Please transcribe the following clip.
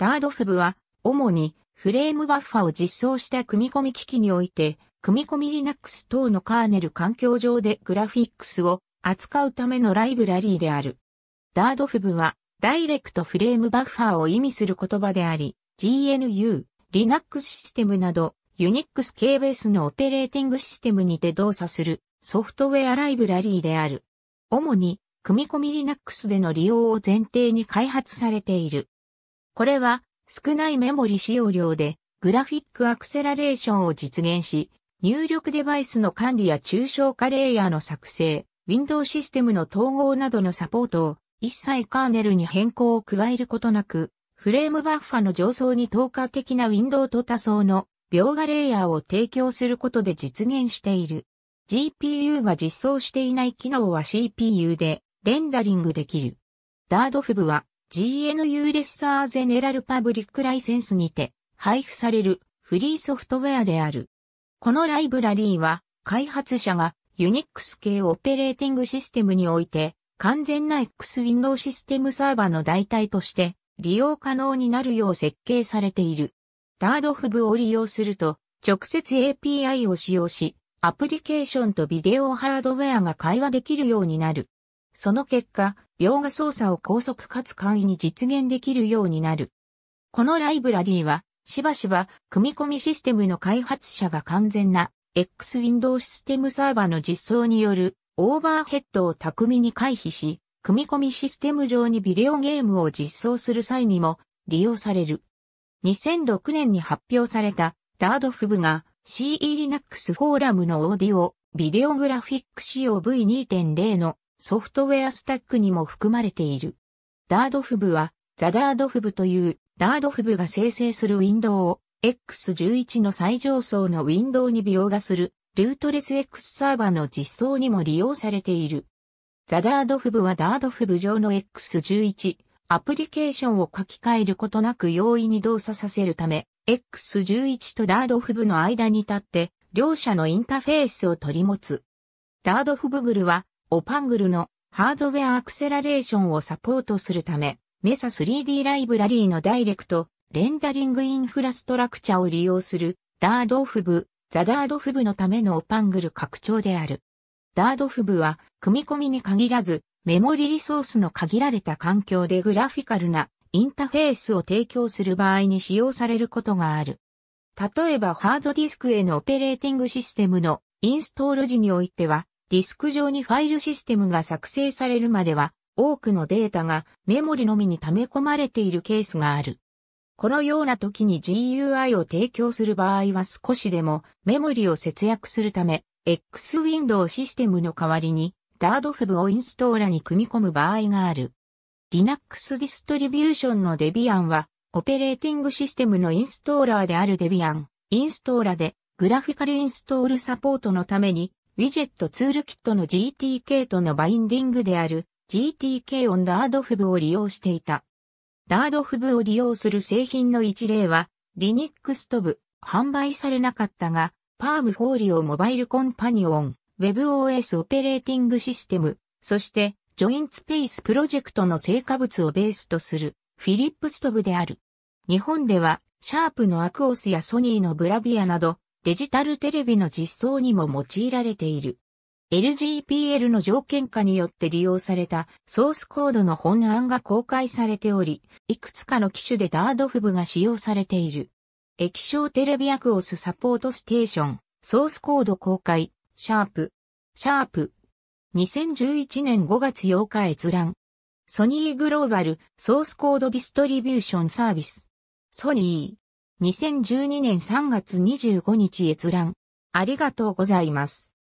ダードフブは、主にフレームバッファを実装した組み込み機器において、組み込み Linux 等のカーネル環境上でグラフィックスを扱うためのライブラリーである。ダードフブは、ダイレクトフレームバッファーを意味する言葉であり、GNU、Linux システムなど、Unix 系ベースのオペレーティングシステムにて動作するソフトウェアライブラリーである。主に、組み込み Linux での利用を前提に開発されている。これは少ないメモリ使用量でグラフィックアクセラレーションを実現し、入力デバイスの管理や抽象化レイヤーの作成、ウィンドウシステムの統合などのサポートを一切カーネルに変更を加えることなく、フレームバッファの上層に透過的なウィンドウと多層の描画レイヤーを提供することで実現している。GPU が実装していない機能は CPU でレンダリングできる。ダードフブは GNU レッサーゼネラルパブリックライセンスにて配布されるフリーソフトウェアである。このライブラリーは開発者がユニックス系オペレーティングシステムにおいて完全な X ウィンドウシステムサーバーの代替として利用可能になるよう設計されている。ダードフブを利用すると直接 API を使用しアプリケーションとビデオハードウェアが会話できるようになる。その結果、描画操作を高速かつ簡易に実現できるようになる。このライブラリーは、しばしば、組み込みシステムの開発者が完全な X ウィンドウシステムサーバーの実装によるオーバーヘッドを巧みに回避し、組み込みシステム上にビデオゲームを実装する際にも利用される。2006年に発表されたダードフブが CE Linux フォーラムのオーディオビデオグラフィック仕様 V2.0 のソフトウェアスタックにも含まれている。ダードフブは、ザダードフブという、ダードフブが生成するウィンドウを、X11 の最上層のウィンドウに描画する、ルートレス X サーバーの実装にも利用されている。ザダードフブはダードフブ上の X11 アプリケーションを書き換えることなく容易に動作させるため、X11 とダードフブの間に立って、両者のインターフェースを取り持つ。ダードフブグルは、オパングルのハードウェアアクセラレーションをサポートするため、メサ 3D ライブラリーのダイレクト、レンダリングインフラストラクチャを利用する、ダードフブ、ザダードフブのためのオパングル拡張である。ダードフブは、組み込みに限らず、メモリリソースの限られた環境でグラフィカルなインタフェースを提供する場合に使用されることがある。例えばハードディスクへのオペレーティングシステムのインストール時においては、ディスク上にファイルシステムが作成されるまでは、多くのデータがメモリのみに溜め込まれているケースがある。このような時に GUI を提供する場合は少しでもメモリを節約するため、X ウィンドウシステムの代わりに DARDFV をインストーラに組み込む場合がある。Linux ディストリビューションのデビアンは、オペレーティングシステムのインストーラーであるデビアン、インストーラでグラフィカルインストールサポートのためにウィジェットツールキットの GTK とのバインディングである GTK オンダードフブを利用していた。ダードフブを利用する製品の一例は、リニックストブ、販売されなかったが、パームフォーリオモバイルコンパニオン、WebOS オペレーティングシステム、そして、ジョインスペースプロジェクトの成果物をベースとする、フィリップストブである。日本では、シャープのアクオスやソニーのブラビアなど、デジタルテレビの実装にも用いられている。LGPL の条件下によって利用されたソースコードの本案が公開されており、いくつかの機種でダードフブが使用されている。液晶テレビアクオスサポートステーション、ソースコード公開、シャープ、シャープ。2011年5月8日閲覧。ソニーグローバルソースコードディストリビューションサービス。ソニー。2012年3月25日閲覧。ありがとうございます。